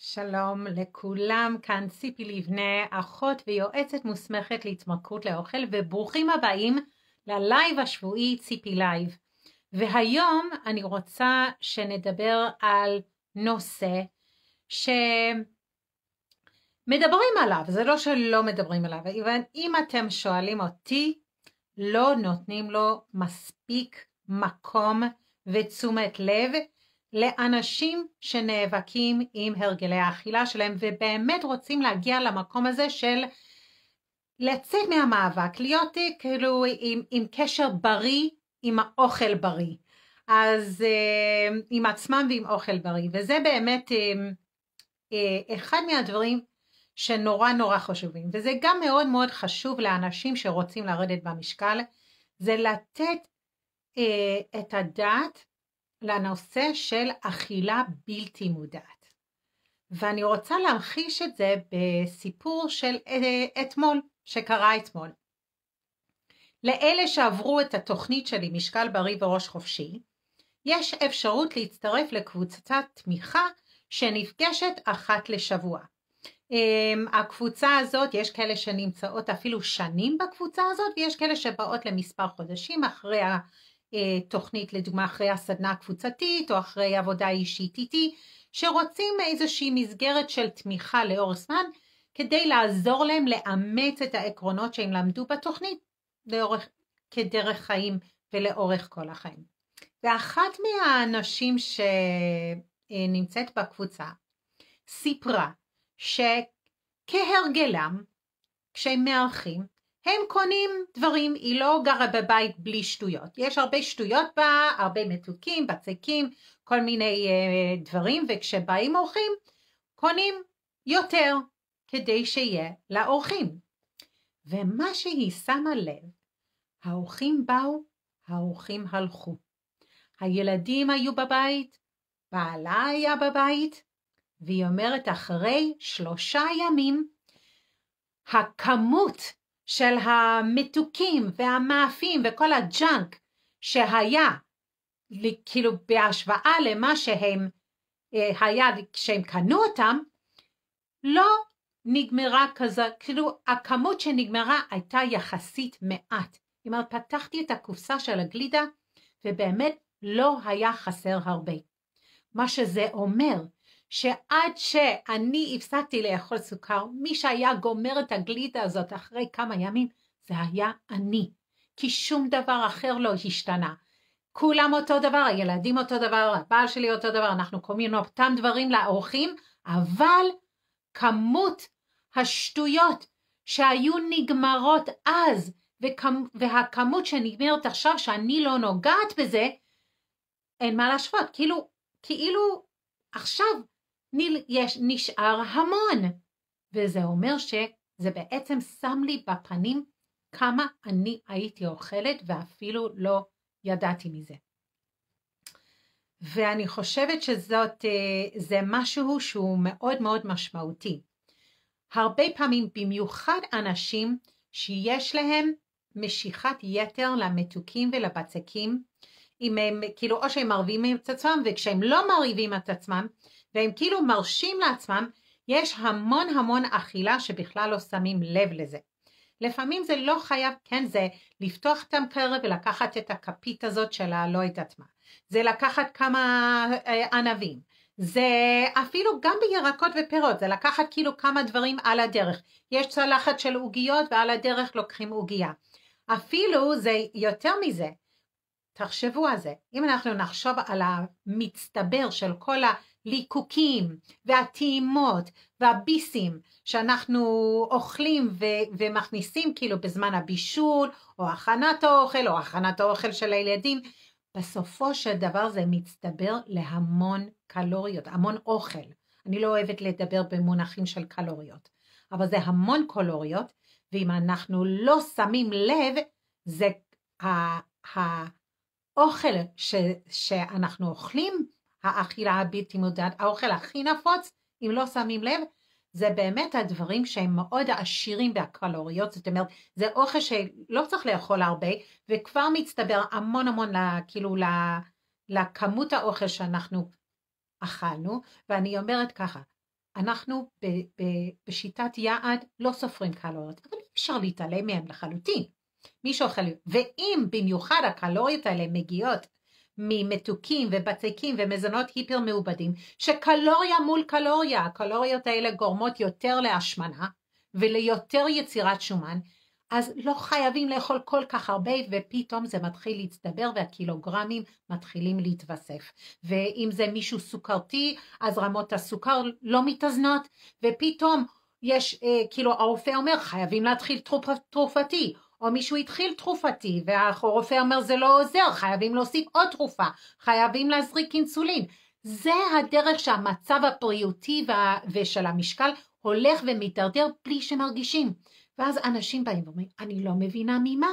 שלום לכולם, כאן ציפי לבנה, אחות ויועצת מוסמכת להתמכרות לאוכל, וברוכים הבאים ללייב השבועי ציפי לייב. והיום אני רוצה שנדבר על נושא שמדברים עליו, זה לא שלא מדברים עליו, אבל אם אתם שואלים אותי, לא נותנים לו מספיק מקום ותשומת לב, לאנשים שנאבקים עם הרגלי האכילה שלהם ובאמת רוצים להגיע למקום הזה של לצאת מהמאבק, להיות אה, כאילו עם, עם קשר בריא עם האוכל בריא, אז אה, עם עצמם ועם אוכל בריא, וזה באמת אה, אחד מהדברים שנורא נורא חשובים, וזה גם מאוד מאוד חשוב לאנשים שרוצים לרדת במשקל, זה לתת את הדעת לנושא של אכילה בלתי מודעת. ואני רוצה להמחיש את זה בסיפור של אה, אתמול, שקרה אתמול. לאלה שעברו את התוכנית שלי משקל בריא וראש חופשי, יש אפשרות להצטרף לקבוצת תמיכה שנפגשת אחת לשבוע. אמ, הקבוצה הזאת, יש כאלה שנמצאות אפילו שנים בקבוצה הזאת, ויש כאלה שבאות למספר חודשים אחרי אה, תוכנית לדוגמה אחרי הסדנה הקבוצתית או אחרי עבודה אישית איתי, שרוצים איזושהי מסגרת של תמיכה לאור זמן כדי לעזור להם לאמץ את העקרונות שהם למדו בתוכנית לאורך, כדרך חיים ולאורך כל החיים. ואחת מהאנשים שנמצאת בקבוצה סיפרה שכהרגלם כשהם מארחים הם קונים דברים, היא לא גרה בבית בלי שטויות. יש הרבה שטויות בה, הרבה מתוקים, בצקים, כל מיני uh, דברים, וכשבאים אורחים, קונים יותר כדי שיהיה לאורחים. ומה שהיא שמה לב, האורחים באו, האורחים הלכו. הילדים היו בבית, בעלה היה בבית, והיא אומרת אחרי שלושה ימים, הכמות של המתוקים והמאפים וכל הג'אנק שהיה, כאילו בהשוואה למה שהם אה, היה כשהם קנו אותם, לא נגמרה כזה, כאילו הכמות שנגמרה הייתה יחסית מעט. זאת אומרת, פתחתי את הקופסה של הגלידה ובאמת לא היה חסר הרבה. מה שזה אומר, שעד שאני הפסקתי לאכול סוכר, מי שהיה גומר את הגלידה הזאת אחרי כמה ימים, זה היה אני. כי שום דבר אחר לא השתנה. כולם אותו דבר, הילדים אותו דבר, הבעל שלי אותו דבר, אנחנו קוראים אותם דברים לאורחים, אבל כמות השטויות שהיו נגמרות אז, והכמות שנגמרת עכשיו, שאני לא נוגעת בזה, אין מה להשוות. כאילו, כאילו עכשיו יש, נשאר המון. וזה אומר שזה בעצם שם לי בפנים כמה אני הייתי אוכלת ואפילו לא ידעתי מזה. ואני חושבת שזאת, אה, זה משהו שהוא מאוד מאוד משמעותי. הרבה פעמים, במיוחד אנשים שיש להם משיכת יתר למתוקים ולבצקים, אם הם, כאילו, או שהם מרבים את עצמם, וכשהם לא מרעיבים את עצמם, והם כאילו מרשים לעצמם, יש המון המון אכילה שבכלל לא שמים לב לזה. לפעמים זה לא חייב, כן, זה לפתוח את המקרר ולקחת את הכפית הזאת של הלא יודעת מה. זה לקחת כמה אה, ענבים. זה אפילו גם בירקות ופירות, זה לקחת כאילו כמה דברים על הדרך. יש צלחת של עוגיות ועל הדרך לוקחים עוגייה. אפילו זה יותר מזה. תחשבו על זה. אם אנחנו נחשוב על המצטבר של כל ה... הליקוקים והטעימות והביסים שאנחנו אוכלים ו- ומכניסים כאילו בזמן הבישול או הכנת האוכל או הכנת האוכל של הילדים, בסופו של דבר זה מצטבר להמון קלוריות, המון אוכל. אני לא אוהבת לדבר במונחים של קלוריות, אבל זה המון קלוריות, ואם אנחנו לא שמים לב, זה האוכל ש- שאנחנו אוכלים, האכילה הבלתי מודעת, האוכל הכי נפוץ, אם לא שמים לב, זה באמת הדברים שהם מאוד עשירים בקלוריות, זאת אומרת, זה אוכל שלא צריך לאכול הרבה, וכבר מצטבר המון המון, לה, כאילו, לה, לכמות האוכל שאנחנו אכלנו, ואני אומרת ככה, אנחנו ב, ב, בשיטת יעד לא סופרים קלוריות, אבל אי אפשר להתעלם מהן לחלוטין. מי שאוכל, ואם במיוחד הקלוריות האלה מגיעות ממתוקים ובצקים ומזונות היפר מעובדים, שקלוריה מול קלוריה, הקלוריות האלה גורמות יותר להשמנה וליותר יצירת שומן, אז לא חייבים לאכול כל כך הרבה, ופתאום זה מתחיל להצטבר והקילוגרמים מתחילים להתווסף. ואם זה מישהו סוכרתי, אז רמות הסוכר לא מתאזנות, ופתאום יש, אה, כאילו הרופא אומר, חייבים להתחיל תרופ, תרופתי, או מישהו התחיל תרופתי והרופא אומר זה לא עוזר, חייבים להוסיף עוד תרופה, חייבים להזריק אינסולין. זה הדרך שהמצב הבריאותי ושל המשקל הולך ומתדרדר בלי שמרגישים. ואז אנשים באים ואומרים, אני לא מבינה ממה.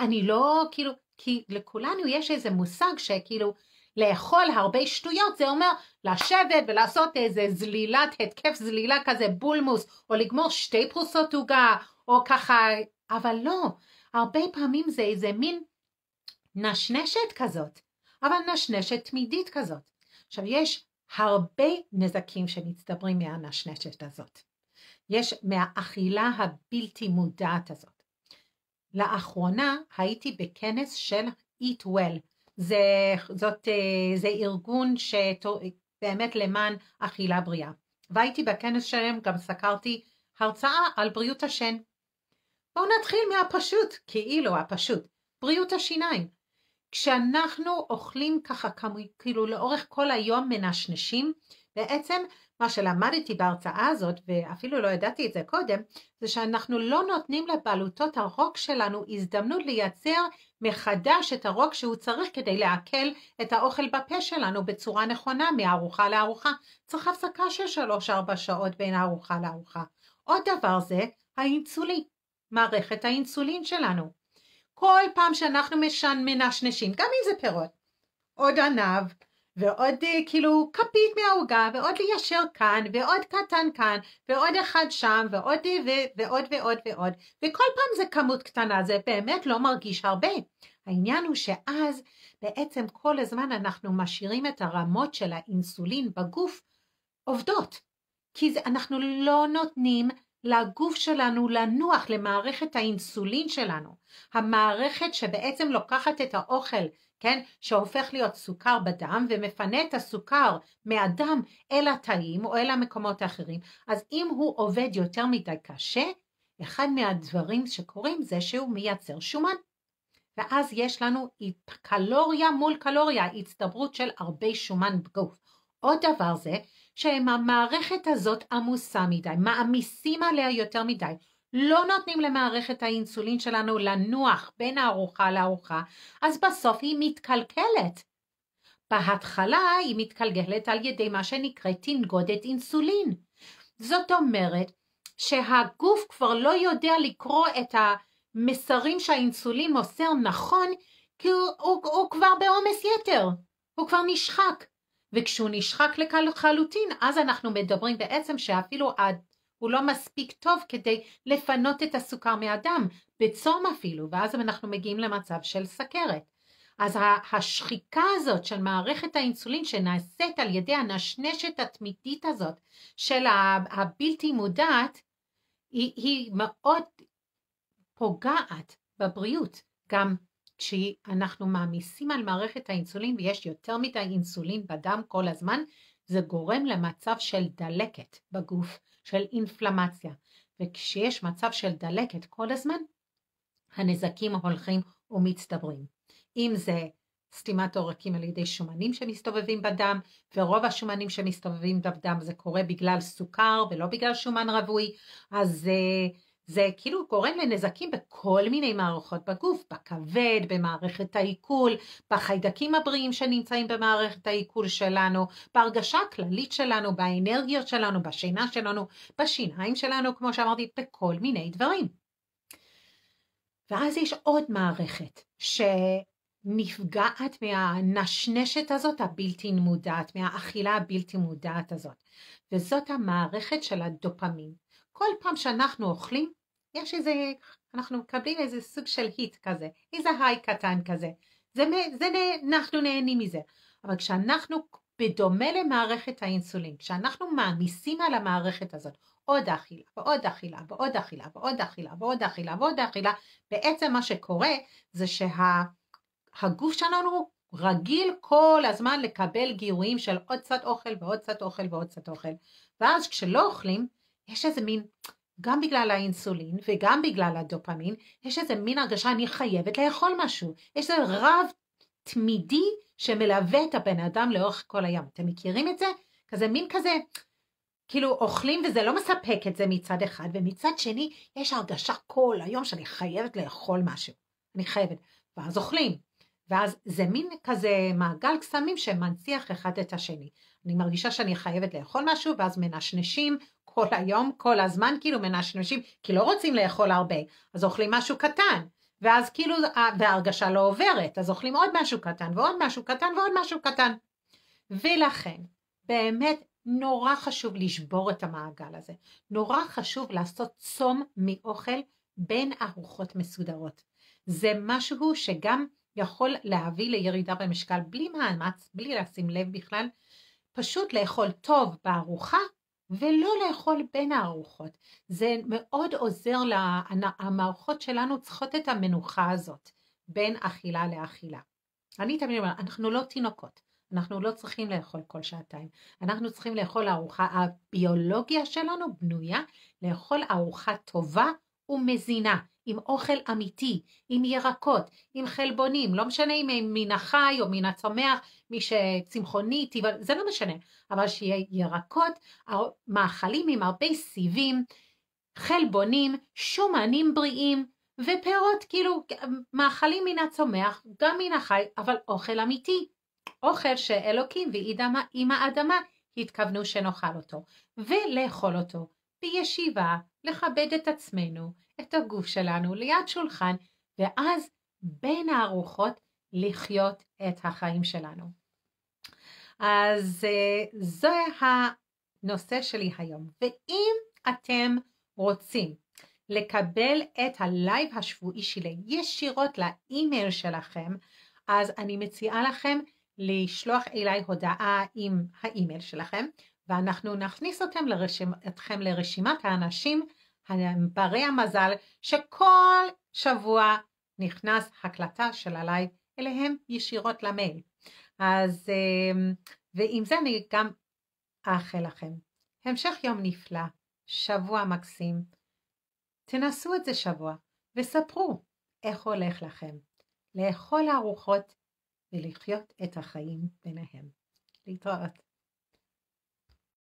אני לא, כאילו, כי לכולנו יש איזה מושג שכאילו, לאכול הרבה שטויות זה אומר לשבת ולעשות איזה זלילת, התקף זלילה כזה בולמוס, או לגמור שתי פרוסות עוגה, או ככה, אבל לא, הרבה פעמים זה איזה מין נשנשת כזאת, אבל נשנשת תמידית כזאת. עכשיו יש הרבה נזקים שמצטברים מהנשנשת הזאת. יש מהאכילה הבלתי מודעת הזאת. לאחרונה הייתי בכנס של Eat Well, זה, זאת, אה, זה ארגון שבאמת למען אכילה בריאה. והייתי בכנס שלהם, גם סקרתי הרצאה על בריאות השן. בואו נתחיל מהפשוט, כאילו הפשוט, בריאות השיניים. כשאנחנו אוכלים ככה, כאילו לאורך כל היום מנשנשים, בעצם מה שלמדתי בהרצאה הזאת, ואפילו לא ידעתי את זה קודם, זה שאנחנו לא נותנים לבעלותות הרוק שלנו הזדמנות לייצר מחדש את הרוק שהוא צריך כדי לעכל את האוכל בפה שלנו בצורה נכונה מארוחה לארוחה. צריך הפסקה של שלוש-ארבע שעות בין הארוחה לארוחה. עוד דבר זה האינסולין, מערכת האינסולין שלנו. כל פעם שאנחנו משן מנשנשים, גם אם זה פירות, עוד ענב, ועוד אה, כאילו כפית מהעוגה, ועוד ליישר כאן, ועוד קטן כאן, ועוד אחד שם, ועוד אה, ו- ועוד ועוד ועוד, וכל פעם זה כמות קטנה, זה באמת לא מרגיש הרבה. העניין הוא שאז בעצם כל הזמן אנחנו משאירים את הרמות של האינסולין בגוף עובדות, כי זה, אנחנו לא נותנים לגוף שלנו לנוח, למערכת האינסולין שלנו, המערכת שבעצם לוקחת את האוכל כן? שהופך להיות סוכר בדם ומפנה את הסוכר מהדם אל התאים או אל המקומות האחרים. אז אם הוא עובד יותר מדי קשה, אחד מהדברים שקורים זה שהוא מייצר שומן. ואז יש לנו קלוריה מול קלוריה, הצטברות של הרבה שומן בגוף. עוד דבר זה שהמערכת הזאת עמוסה מדי, מעמיסים עליה יותר מדי. לא נותנים למערכת האינסולין שלנו לנוח בין הארוחה לארוחה, אז בסוף היא מתקלקלת. בהתחלה היא מתקלגלת על ידי מה שנקרא תנגודת אינסולין. זאת אומרת שהגוף כבר לא יודע לקרוא את המסרים שהאינסולין מוסר נכון, כי הוא, הוא, הוא כבר בעומס יתר, הוא כבר נשחק. וכשהוא נשחק לחלוטין, אז אנחנו מדברים בעצם שאפילו הוא לא מספיק טוב כדי לפנות את הסוכר מהדם, בצום אפילו, ואז אנחנו מגיעים למצב של סכרת. אז השחיקה הזאת של מערכת האינסולין שנעשית על ידי הנשנשת התמידית הזאת של הבלתי מודעת, היא, היא מאוד פוגעת בבריאות, גם כשאנחנו מעמיסים על מערכת האינסולין ויש יותר מדי אינסולין בדם כל הזמן, זה גורם למצב של דלקת בגוף, של אינפלמציה. וכשיש מצב של דלקת כל הזמן, הנזקים הולכים ומצטברים. אם זה סתימת עורקים על ידי שומנים שמסתובבים בדם, ורוב השומנים שמסתובבים בדם זה קורה בגלל סוכר ולא בגלל שומן רווי, אז uh, זה כאילו גורם לנזקים בכל מיני מערכות בגוף, בכבד, במערכת העיכול, בחיידקים הבריאים שנמצאים במערכת העיכול שלנו, בהרגשה הכללית שלנו, באנרגיות שלנו, בשינה שלנו, בשיניים שלנו, כמו שאמרתי, בכל מיני דברים. ואז יש עוד מערכת ש... נפגעת מהנשנשת הזאת הבלתי מודעת, מהאכילה הבלתי מודעת הזאת. וזאת המערכת של הדופמין. כל פעם שאנחנו אוכלים, יש איזה, אנחנו מקבלים איזה סוג של היט כזה, איזה היי קטן כזה. זה, זה, זה אנחנו נהנים מזה. אבל כשאנחנו, בדומה למערכת האינסולין, כשאנחנו מעמיסים על המערכת הזאת עוד אכילה ועוד אכילה ועוד אכילה ועוד אכילה ועוד אכילה ועוד אכילה, בעצם מה שקורה זה שה... הגוף שלנו רגיל כל הזמן לקבל גירויים של עוד קצת אוכל ועוד קצת אוכל ועוד קצת אוכל. ואז כשלא אוכלים, יש איזה מין, גם בגלל האינסולין וגם בגלל הדופמין, יש איזה מין הרגשה, אני חייבת לאכול משהו. יש איזה רב תמידי שמלווה את הבן אדם לאורך כל היום. אתם מכירים את זה? כזה מין כזה, כאילו אוכלים וזה לא מספק את זה מצד אחד, ומצד שני יש הרגשה כל היום שאני חייבת לאכול משהו. אני חייבת. ואז אוכלים. ואז זה מין כזה מעגל קסמים שמנציח אחד את השני. אני מרגישה שאני חייבת לאכול משהו, ואז מנשנשים כל היום, כל הזמן, כאילו מנשנשים, כי לא רוצים לאכול הרבה, אז אוכלים משהו קטן. ואז כאילו, אה, וההרגשה לא עוברת, אז אוכלים עוד משהו קטן, ועוד משהו קטן, ועוד משהו קטן. ולכן, באמת נורא חשוב לשבור את המעגל הזה. נורא חשוב לעשות צום מאוכל בין ארוחות מסודרות. זה משהו שגם יכול להביא לירידה במשקל בלי מאמץ, בלי לשים לב בכלל, פשוט לאכול טוב בארוחה ולא לאכול בין הארוחות. זה מאוד עוזר, לה, המערכות שלנו צריכות את המנוחה הזאת בין אכילה לאכילה. אני תמיד אומרת, אנחנו לא תינוקות, אנחנו לא צריכים לאכול כל שעתיים, אנחנו צריכים לאכול ארוחה, הביולוגיה שלנו בנויה לאכול ארוחה טובה ומזינה. עם אוכל אמיתי, עם ירקות, עם חלבונים, לא משנה אם הם מן החי או מן הצומח, מי שצמחוני, טבע, זה לא משנה, אבל שיהיה ירקות, מאכלים עם הרבה סיבים, חלבונים, שומנים בריאים ופירות, כאילו מאכלים מן הצומח, גם מן החי, אבל אוכל אמיתי, אוכל שאלוקים ועם עם האדמה התכוונו שנאכל אותו, ולאכול אותו בישיבה, לכבד את עצמנו, את הגוף שלנו ליד שולחן, ואז בין הארוחות לחיות את החיים שלנו. אז אה, זה הנושא שלי היום. ואם אתם רוצים לקבל את הלייב השבועי שלי ישירות לאימייל שלכם, אז אני מציעה לכם לשלוח אליי הודעה עם האימייל שלכם, ואנחנו נכניס אתכם לרשימת האנשים ברי המזל שכל שבוע נכנס הקלטה של הלייב אליהם ישירות למייל. אז אמ, ועם זה אני גם אאחל לכם המשך יום נפלא, שבוע מקסים. תנסו את זה שבוע וספרו איך הולך לכם. לאכול ארוחות ולחיות את החיים ביניהם. להתראות.